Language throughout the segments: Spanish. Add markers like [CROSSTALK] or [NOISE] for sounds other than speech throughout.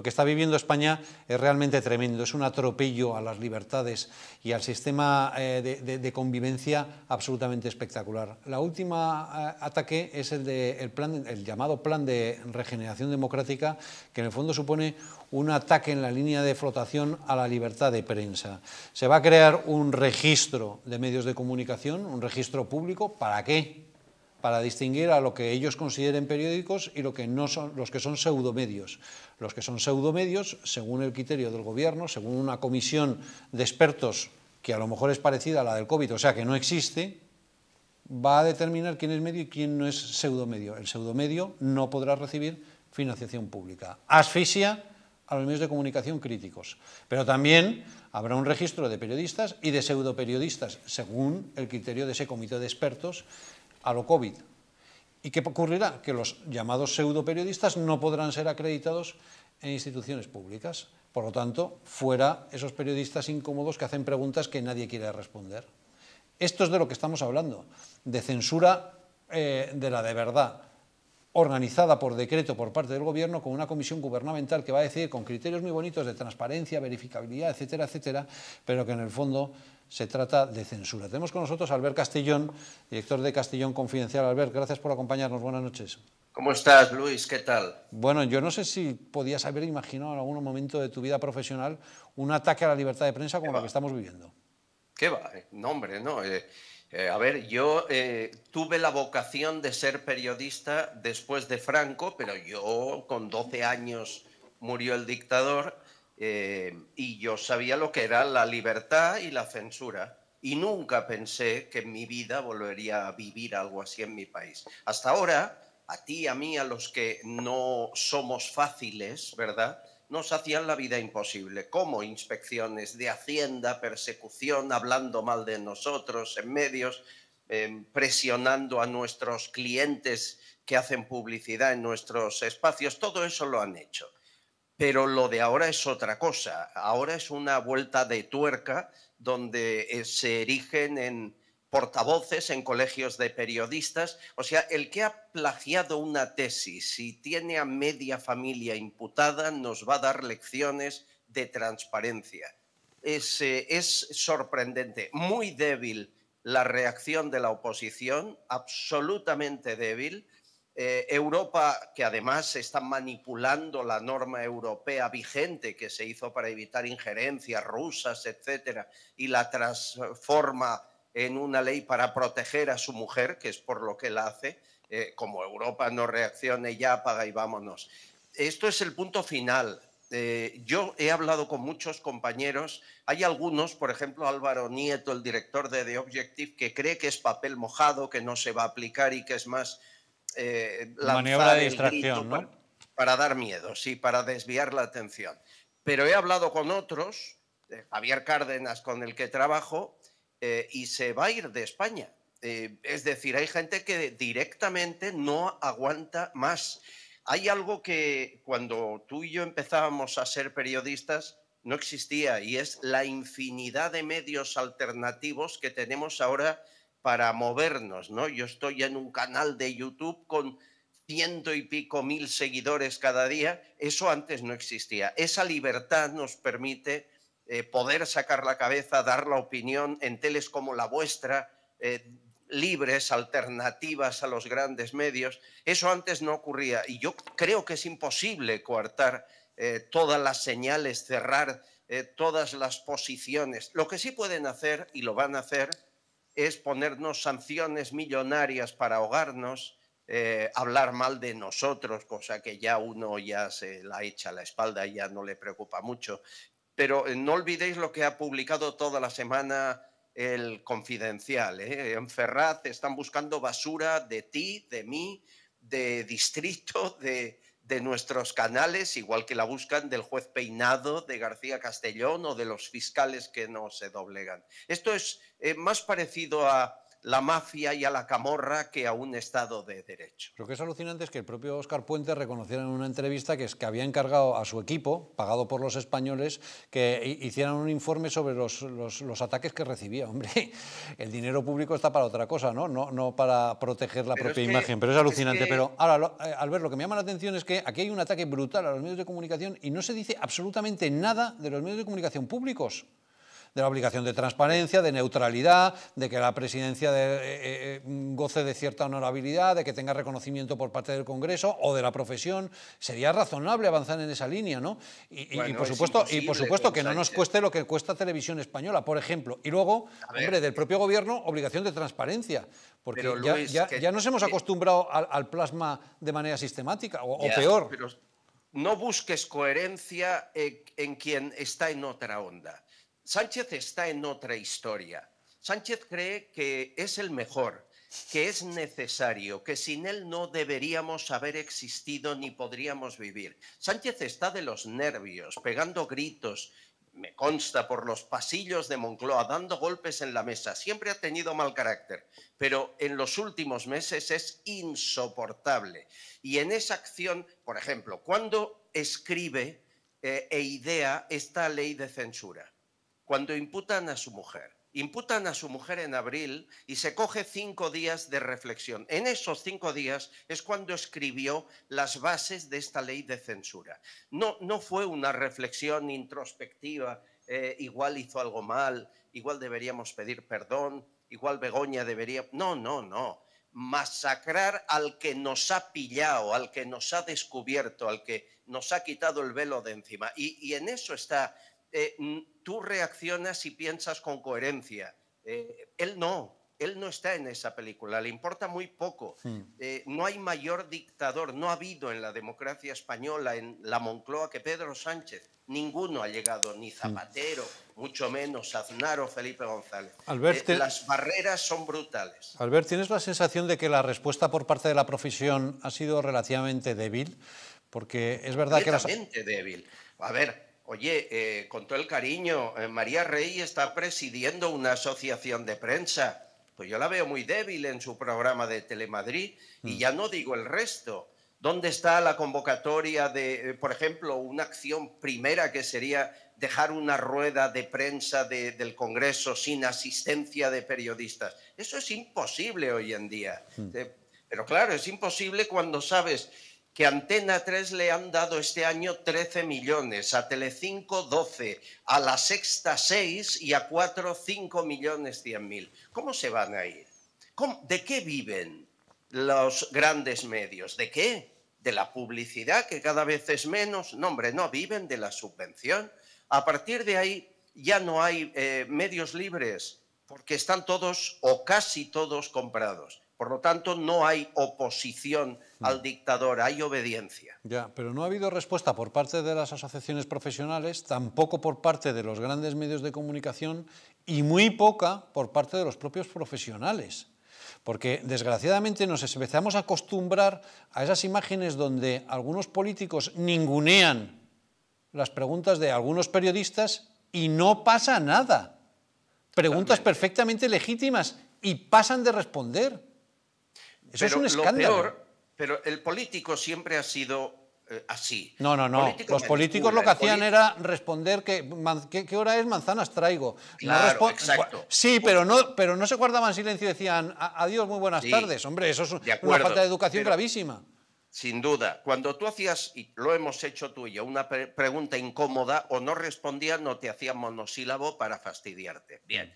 Lo que está viviendo España es realmente tremendo, es un atropello a las libertades y al sistema eh, de, convivencia absolutamente espectacular. La última eh, ataque es el, el llamado plan de regeneración democrática, que en el fondo supone un ataque en la línea de flotación a la libertad de prensa. Se va a crear un registro de medios de comunicación, un registro público, ¿para qué? para distinguir a lo que ellos consideren periódicos y lo que no son, los que son pseudomedios. Los que son pseudomedios, según el criterio del gobierno, según una comisión de expertos que a lo mejor es parecida a la del COVID, o sea que no existe, va a determinar quién es medio y quién no es pseudomedio. El pseudomedio no podrá recibir financiación pública. Asfixia a los medios de comunicación críticos. Pero también habrá un registro de periodistas y de pseudoperiodistas, según el criterio de ese comité de expertos a lo COVID. ¿Y qué ocurrirá? Que los llamados pseudoperiodistas no podrán ser acreditados en instituciones públicas. Por lo tanto, fuera esos periodistas incómodos que hacen preguntas que nadie quiere responder. Esto es de lo que estamos hablando, de censura eh, de la de verdad, organizada por decreto por parte del gobierno con una comisión gubernamental que va a decidir con criterios muy bonitos de transparencia, verificabilidad, etcétera, etcétera, pero que en el fondo se trata de censura. Tenemos con nosotros a Albert Castellón, director de Castellón Confidencial. Albert, gracias por acompañarnos. Buenas noches. ¿Cómo estás, Luis? ¿Qué tal? Bueno, yo no sé si podías haber imaginado en algún momento de tu vida profesional un ataque a la libertad de prensa como la que estamos viviendo. ¿Qué va? Eh, no, hombre, no. Eh, eh, a ver, yo tuve la vocación de ser periodista después de Franco, pero yo con 12 años murió el dictador eh, y yo sabía lo que era la libertad y la censura. Y nunca pensé que en mi vida volvería a vivir algo así en mi país. Hasta ahora, a ti, a mí, a los que no somos fáciles, ¿verdad? Nos hacían la vida imposible, como inspecciones de hacienda, persecución, hablando mal de nosotros en medios, em, presionando a nuestros clientes que hacen publicidad en nuestros espacios. Todo eso lo han hecho. Pero lo de ahora es otra cosa. Ahora es una vuelta de tuerca donde eh, se erigen en portavoces en colegios de periodistas. O sea, el que ha plagiado una tesis y tiene a media familia imputada nos va a dar lecciones de transparencia. Es, eh, es sorprendente, muy débil la reacción de la oposición, absolutamente débil. Eh, Europa, que además está manipulando la norma europea vigente que se hizo para evitar injerencias rusas, etcétera, y la transforma en una ley para proteger a su mujer, que es por lo que la hace. Eh, como Europa no reaccione, ya apaga y vámonos. Esto es el punto final. Eh, yo he hablado con muchos compañeros. Hay algunos, por ejemplo, Álvaro Nieto, el director de The Objective, que cree que es papel mojado, que no se va a aplicar y que es más eh, maniobra de distracción, ¿no? Para, dar miedo, sí, para desviar la atención. Pero he hablado con otros, eh, Javier Cárdenas, con el que trabajo, eh, y se va a ir de España. Eh, es decir, hay gente que directamente no aguanta más. Hay algo que cuando tú y yo empezábamos a ser periodistas no existía y es la infinidad de medios alternativos que tenemos ahora para movernos, ¿no? Yo estoy en un canal de YouTube con ciento y pico mil seguidores cada día, eso antes no existía. Esa libertad nos permite eh, poder sacar la cabeza, dar la opinión en teles como la vuestra, eh, libres, alternativas a los grandes medios. Eso antes no ocurría y yo creo que es imposible coartar eh, todas las señales, cerrar todas las posiciones. Lo que sí pueden hacer, y lo van a hacer, es ponernos sanciones millonarias para ahogarnos, eh, hablar mal de nosotros, cosa que ya uno ya se la echa a la espalda, y ya no le preocupa mucho. Pero eh, no olvidéis lo que ha publicado toda la semana el Confidencial. Eh. En Ferraz están buscando basura de ti, de mí, de distrito, de, de nuestros canales, igual que la buscan del juez Peinado, de García Castellón o de los fiscales que no se doblegan. Esto es eh, más parecido a, la mafia y a la camorra que a un Estado de Derecho. Lo que es alucinante es que el propio Oscar Puente reconociera en una entrevista que, es que había encargado a su equipo, pagado por los españoles, que hicieran un informe sobre los, ataques que recibía. [LAUGHS] Hombre, el dinero público está para otra cosa, ¿no? No, no para proteger la propia imagen, pero es alucinante. Pero ahora, al eh, Albert, lo que me llama la atención es que aquí hay un ataque brutal a los medios de comunicación y no se dice absolutamente nada de los medios de comunicación públicos de la obligación de transparencia, de neutralidad, de que la presidencia eh, eh, eh, goce de cierta honorabilidad, de que tenga reconocimiento por parte del Congreso o de la profesión. Sería razonable avanzar en esa línea, ¿no? Y, por, supuesto, que no nos cueste lo que cuesta Televisión Española, por ejemplo. Y luego, hombre, del propio gobierno, obligación de transparencia. Porque ya, nos hemos acostumbrado al, plasma de manera sistemática, o, peor. Pero no busques coherencia en quien está en otra onda. Sánchez está en otra historia. Sánchez cree que es el mejor, que es necesario, que sin él no deberíamos haber existido ni podríamos vivir. Sánchez está de los nervios, pegando gritos, me consta, por los pasillos de Moncloa, dando golpes en la mesa. Siempre ha tenido mal carácter, pero en los últimos meses es insoportable. Y en esa acción, por ejemplo, cuando escribe eh, e idea esta ley de censura? cuando imputan a su mujer. Imputan a su mujer en abril y se coge cinco días de reflexión. En esos cinco días es cuando escribió las bases de esta ley de censura. No, no fue una reflexión introspectiva, eh, igual hizo algo mal, igual deberíamos pedir perdón, igual Begoña debería... No, no, no masacrar al que nos ha pillado, al que nos ha descubierto, al que nos ha quitado el velo de encima. Y, y en eso está eh, tú reaccionas y piensas con coherencia. Eh, él no, él no está en esa película, le importa muy poco. Eh, no hay mayor dictador, no ha habido en la democracia española, en la Moncloa, que Pedro Sánchez. Ninguno ha llegado, ni Zapatero, mucho menos Aznar o Felipe González. las barreras son brutales. Albert, ¿tienes la sensación de que la respuesta por parte de la profesión ha sido relativamente débil? Porque es verdad que las... débil. A ver, Oye, eh, con todo el cariño, eh, María Rey está presidiendo una asociación de prensa. Pues yo la veo muy débil en su programa de Telemadrid y mm. ya no digo el resto. ¿Dónde está la convocatoria de, eh, por ejemplo, una acción primera que sería dejar una rueda de prensa del Congreso sin asistencia de periodistas? Eso es imposible hoy en día. Mm. Pero claro, es imposible cuando sabes que Antena 3 le han dado este año 13 millones, a Telecinco 12, a La Sexta 6 y a 4 5 millones 100 mil. ¿Cómo se van a ir? ¿De qué viven los grandes medios? ¿De qué? ¿De la publicidad que cada vez es menos? No, hombre, no, viven de la subvención. A partir de ahí ya no hay eh, medios libres porque están todos o casi todos comprados. Por lo tanto, no hay oposición mm. al dictador, hay obediencia. Ya, pero no ha habido respuesta por parte de las asociaciones profesionales, tampoco por parte de los grandes medios de comunicación y muy poca por parte de los propios profesionales. Porque desgraciadamente nos empezamos a acostumbrar a esas imágenes donde algunos políticos ningunean las preguntas de algunos periodistas y no pasa nada. Preguntas perfectamente legítimas y pasan de responder. Eso es un escándalo. pero el político siempre ha sido eh, así. No, no, no. los políticos lo que hacían era responder que ¿qué, hora es manzanas traigo. Sí, pero no, pero se guardaban silencio y decían adiós, muy buenas tardes. Hombre, eso es una falta de educación gravísima. Sin duda, cuando tú hacías, y lo hemos hecho tú y una pregunta incómoda o no respondías, no te hacían monosílabo para fastidiarte. Bien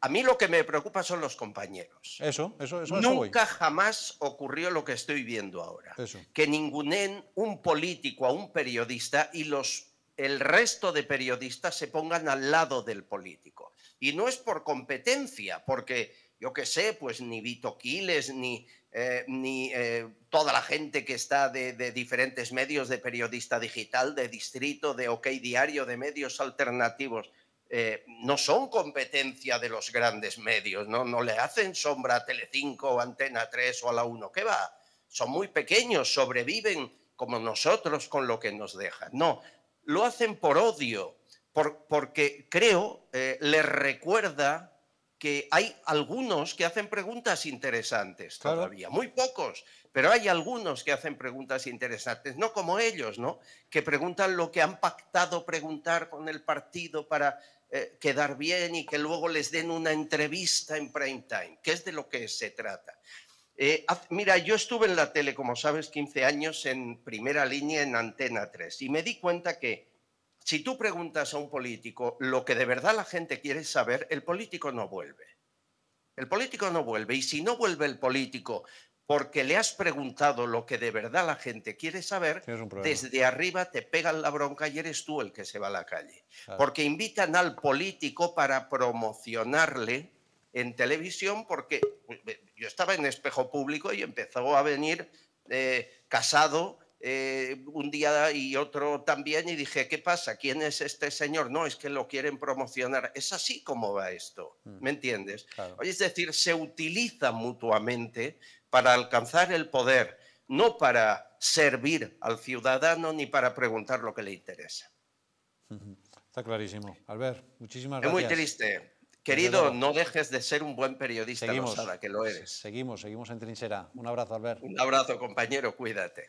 a mí lo que me preocupa son los compañeros. Eso, eso, eso. Nunca jamás ocurrió lo que estoy viendo ahora. Que ningunen un político a un periodista y los, el resto de periodistas se pongan al lado del político. Y no es por competencia, porque yo qué sé, pues ni Vito Quiles, ni, eh, ni eh, toda la gente que está de, de, diferentes medios, de periodista digital, de distrito, de OK Diario, de medios alternativos. Eh, no son competencia de los grandes medios, ¿no? no le hacen sombra a Telecinco o Antena 3 o a la 1, ¿qué va? Son muy pequeños, sobreviven como nosotros con lo que nos dejan. No, lo hacen por odio, por, porque creo eh, les recuerda que hay algunos que hacen preguntas interesantes todavía, muy pocos, pero hay algunos que hacen preguntas interesantes, no como ellos, ¿no? Que preguntan lo que han pactado preguntar con el partido para eh, quedar bien y que luego les den una entrevista en prime time, que es de lo que se trata. Eh, mira, yo estuve en la tele, como sabes, 15 años en primera línea en Antena 3 y me di cuenta que si tú preguntas a un político lo que de verdad la gente quiere saber, el político no vuelve. El político no vuelve y si no vuelve el político porque le has preguntado lo que de verdad la gente quiere saber, desde arriba te pegan la bronca y eres tú el que se va a la calle. Porque invitan al político para promocionarle en televisión, porque eh, yo estaba en espejo público y empezó a venir eh, casado eh, un día y otro también y dije, ¿qué pasa? ¿Quién es este señor? No, es que lo quieren promocionar. Es así como va esto, mm. ¿me entiendes? Es decir, se utiliza mutuamente para alcanzar el poder, no para servir al ciudadano ni para preguntar lo que le interesa. Está clarísimo. Albert, muchísimas gracias. Es muy triste. Querido, no dejes de ser un buen periodista, seguimos, que lo eres. Seguimos, seguimos en trinchera. Un abrazo, Albert. Un abrazo, compañero, cuídate.